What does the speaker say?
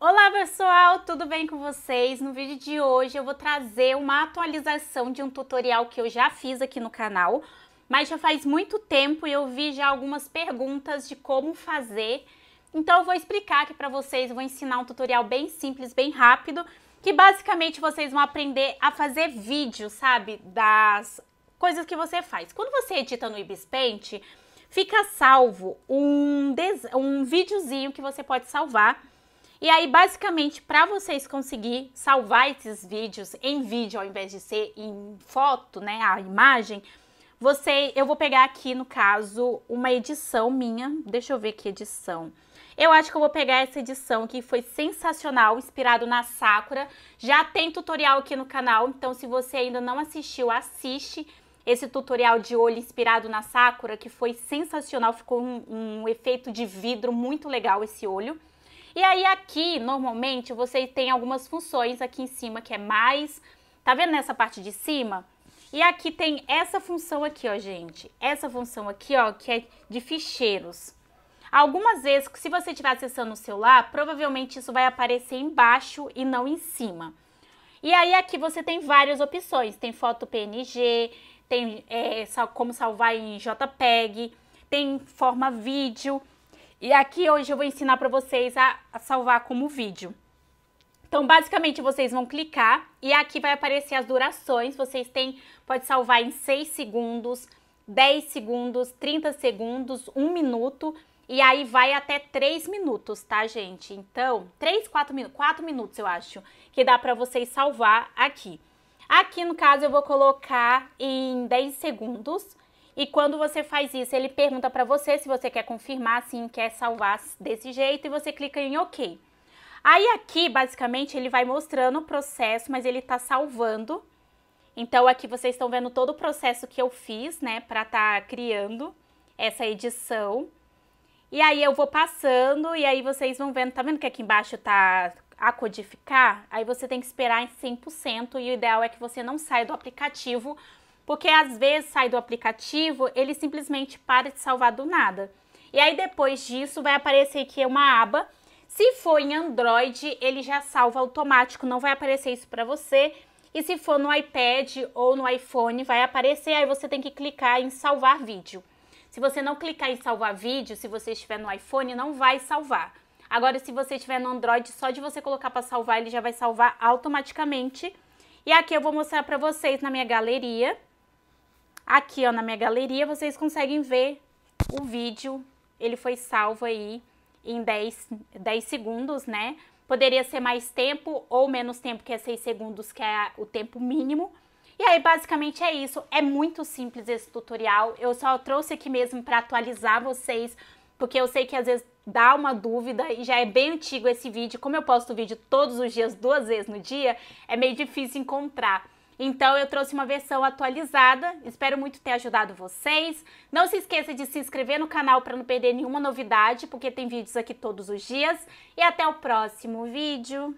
Olá pessoal, tudo bem com vocês? No vídeo de hoje eu vou trazer uma atualização de um tutorial que eu já fiz aqui no canal, mas já faz muito tempo e eu vi já algumas perguntas de como fazer, então eu vou explicar aqui para vocês, vou ensinar um tutorial bem simples, bem rápido, que basicamente vocês vão aprender a fazer vídeo, sabe, das coisas que você faz. Quando você edita no Ibis Paint, fica salvo um, um videozinho que você pode salvar, e aí, basicamente, para vocês conseguir salvar esses vídeos em vídeo ao invés de ser em foto, né, a imagem, você, eu vou pegar aqui no caso uma edição minha. Deixa eu ver que edição. Eu acho que eu vou pegar essa edição que foi sensacional, inspirado na Sakura. Já tem tutorial aqui no canal, então se você ainda não assistiu, assiste esse tutorial de olho inspirado na Sakura, que foi sensacional, ficou um, um efeito de vidro muito legal esse olho. E aí aqui, normalmente, você tem algumas funções aqui em cima que é mais, tá vendo nessa parte de cima? E aqui tem essa função aqui, ó, gente. Essa função aqui, ó, que é de ficheiros. Algumas vezes, se você estiver acessando o celular, provavelmente isso vai aparecer embaixo e não em cima. E aí aqui você tem várias opções. Tem foto PNG, tem é, como salvar em JPEG, tem forma vídeo. E aqui hoje eu vou ensinar para vocês a, a salvar como vídeo. Então, basicamente, vocês vão clicar e aqui vai aparecer as durações. Vocês têm, pode salvar em 6 segundos, 10 segundos, 30 segundos, 1 minuto. E aí vai até 3 minutos, tá, gente? Então, 3, 4 minutos, 4 minutos eu acho, que dá para vocês salvar aqui. Aqui, no caso, eu vou colocar em 10 segundos. E quando você faz isso, ele pergunta para você se você quer confirmar, sim, quer salvar desse jeito e você clica em OK. Aí aqui, basicamente, ele vai mostrando o processo, mas ele está salvando. Então aqui vocês estão vendo todo o processo que eu fiz, né, para estar tá criando essa edição. E aí eu vou passando e aí vocês vão vendo, tá vendo que aqui embaixo tá a codificar? Aí você tem que esperar em 100% e o ideal é que você não saia do aplicativo porque às vezes sai do aplicativo, ele simplesmente para de salvar do nada. E aí depois disso vai aparecer aqui é uma aba. Se for em Android, ele já salva automático, não vai aparecer isso para você. E se for no iPad ou no iPhone, vai aparecer, aí você tem que clicar em salvar vídeo. Se você não clicar em salvar vídeo, se você estiver no iPhone, não vai salvar. Agora, se você estiver no Android, só de você colocar para salvar, ele já vai salvar automaticamente. E aqui eu vou mostrar para vocês na minha galeria. Aqui, ó, na minha galeria, vocês conseguem ver o vídeo. Ele foi salvo aí em 10, 10 segundos, né? Poderia ser mais tempo ou menos tempo, que é 6 segundos, que é o tempo mínimo. E aí, basicamente é isso. É muito simples esse tutorial. Eu só trouxe aqui mesmo para atualizar vocês, porque eu sei que às vezes dá uma dúvida e já é bem antigo esse vídeo. Como eu posto vídeo todos os dias, duas vezes no dia, é meio difícil encontrar. Então eu trouxe uma versão atualizada. Espero muito ter ajudado vocês. Não se esqueça de se inscrever no canal para não perder nenhuma novidade, porque tem vídeos aqui todos os dias. E até o próximo vídeo.